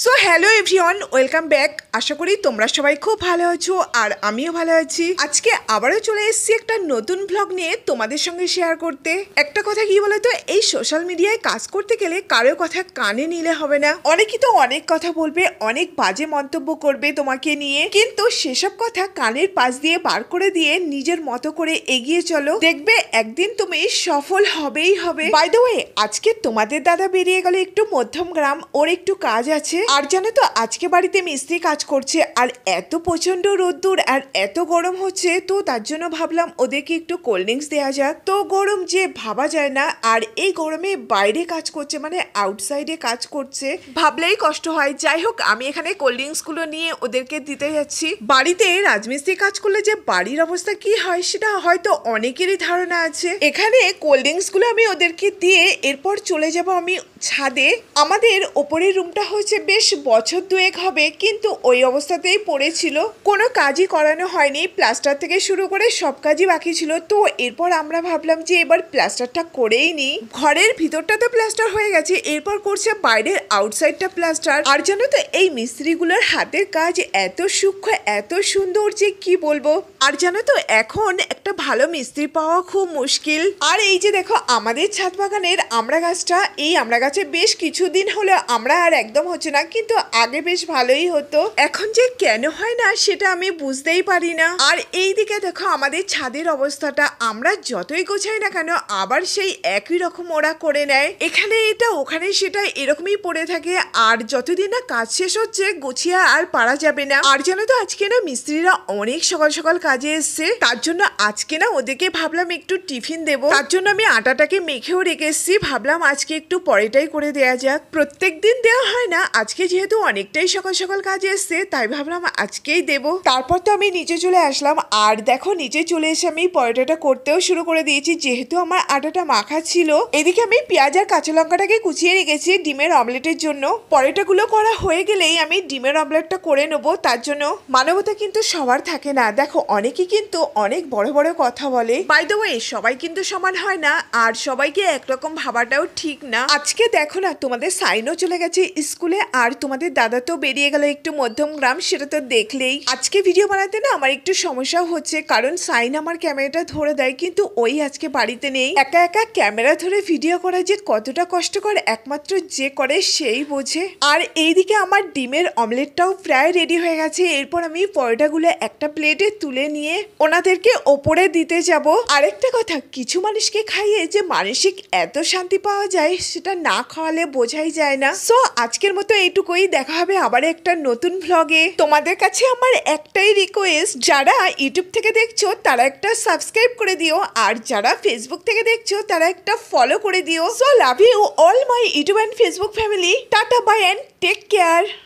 so hello everyone welcome back আশা করি তোমরা সবাই খুব ভালো আছো আর আমিও ভালো আছি আজকে আবারও চলে এসেছি একটা নতুন ব্লগ নিয়ে তোমাদের সঙ্গে শেয়ার করতে একটা কথা কি বলতো এই সোশ্যাল মিডিয়ায় কাজ করতে গেলে কারো কথা কানে নিলে হবে না অনেকেই তো অনেক কথা বলবে অনেক বাজে মন্তব্য করবে তোমাকে নিয়ে কিন্তু সেসব কথা কানের পাশ দিয়ে বার করে দিয়ে নিজের মতো করে এগিয়ে চলো দেখবে একদিন তুমি সফল হবেই হবে বাই দ্য ওয়ে আজকে তোমাদের দাদা বেরিয়ে গেলে একটু মধ্যম গ্রাম ওর একটু কাজ আছে আর জানো তো আজকে বাড়িতে মিস্ত্রি কাজ করছে আর এত প্রচন্ড রোদ্দুর আর এত গরম হচ্ছে তো তার জন্য ভাবলাম ওদেরকে একটু কোল্ড ড্রিঙ্কস দেওয়া যাক তো গরম যে ভাবা যায় না আর এই গরমে বাইরে কাজ করছে মানে আউটসাইডে কাজ করছে ভাবলেই কষ্ট হয় যাই হোক আমি এখানে কোল্ড ড্রিঙ্কস গুলো নিয়ে ওদেরকে দিতে যাচ্ছি বাড়িতে রাজমিস্ত্রি কাজ করলে যে বাড়ির অবস্থা কি হয় সেটা হয়তো অনেকেরই ধারণা আছে এখানে কোল্ড ড্রিঙ্কস গুলো আমি ওদেরকে দিয়ে এরপর চলে যাব আমি ছাদে আমাদের ওপরের রুমটা হচ্ছে বেশ বছর দুয়েক হবে কিন্তু ওই অবস্থাতেই পড়েছিল কোনো কাজই করানো হয়নি প্লাস্টার থেকে শুরু করে সব কাজই বাকি ছিল তো এরপর আমরা ভাবলাম যে এবার প্লাস্টারটা করেই নি ঘরের ভিতরটা তো প্লাস্টার হয়ে গেছে এরপর করছে বাইরের আউটসাইডটা প্লাস্টার আর জানো তো এই মিস্ত্রিগুলোর হাতের কাজ এত সূক্ষ্ম এত সুন্দর যে কি বলবো আর জানো তো এখন একটা ভালো মিস্ত্রি পাওয়া খুব মুশকিল আর এই যে দেখো আমাদের ছাদ বাগানের আমরা গাছটা এই আমরা গাছে বেশ কিছুদিন হলো আমরা আর একদম হচ্ছে না lelaki tu আগে বেশ ভালোই হতো এখন যে কেন হয় না সেটা আমি বুঝতেই পারি না আর এই দিকে দেখো আমাদের ছাদের অবস্থাটা আমরা যতই গোছাই না কেন আবার সেই একই রকম ওরা করে নেয় এখানে এটা ওখানে সেটা এরকমই পড়ে থাকে আর যতদিন না কাজ শেষ হচ্ছে গুছিয়ে আর পারা যাবে না আর যেন তো আজকে না মিস্ত্রিরা অনেক সকাল সকাল কাজে এসছে তার জন্য আজকে না ওদেরকে ভাবলাম একটু টিফিন দেবো তার জন্য আমি আটাটাকে মেখেও রেখে এসছি ভাবলাম আজকে একটু পরেটাই করে দেয়া যাক প্রত্যেক দিন দেওয়া হয় না আজকে যেহেতু অনেকটাই সকাল সকাল কাজে এসছে তাই ভাবলাম আজকেই দেব তারপর তো আমি নিচে চলে আসলাম আর দেখো নিচে চলে এসে আমি পরোটাটা করতেও শুরু করে দিয়েছি যেহেতু আমার আটাটা মাখা ছিল এদিকে আমি পেঁয়াজ আর কাঁচা লঙ্কাটাকে কুচিয়ে রেখেছি ডিমের অমলেটের জন্য পরোটাগুলো করা হয়ে গেলেই আমি ডিমের অমলেটটা করে নেবো তার জন্য মানবতা কিন্তু সবার থাকে না দেখো অনেকে কিন্তু অনেক বড় বড় কথা বলে বাই দ্য সবাই কিন্তু সমান হয় না আর সবাইকে একরকম ভাবাটাও ঠিক না আজকে দেখো না তোমাদের সাইনও চলে গেছে স্কুলে আর তোমাদের দাদা তো বেরিয়ে গেল একটু মধ্যম গ্রাম সেটা তো দেখলেই আজকে ভিডিও বানাতে না আমার একটু সমস্যা হচ্ছে কারণ সাইন আমার ক্যামেরাটা ধরে দেয় কিন্তু ওই আজকে বাড়িতে নেই একা একা ক্যামেরা ধরে ভিডিও করা যে কতটা কষ্টকর একমাত্র যে করে সেই বোঝে আর এইদিকে আমার ডিমের অমলেটটাও প্রায় রেডি হয়ে গেছে এরপর আমি পরোটাগুলো একটা প্লেটে তুলে নিয়ে ওনাদেরকে ওপরে দিতে যাব আরেকটা কথা কিছু মানুষকে খাইয়ে যে মানসিক এত শান্তি পাওয়া যায় সেটা না খাওয়ালে বোঝাই যায় না সো আজকের মতো এইটুকুই দেখ দেখা হবে আবার একটা নতুন ভ্লগে তোমাদের কাছে আমার একটাই রিকোয়েস্ট যারা ইউটিউব থেকে দেখছো তারা একটা সাবস্ক্রাইব করে দিও আর যারা ফেসবুক থেকে দেখছো তারা একটা ফলো করে দিও so love you all my YouTube and Facebook family tata bye and take care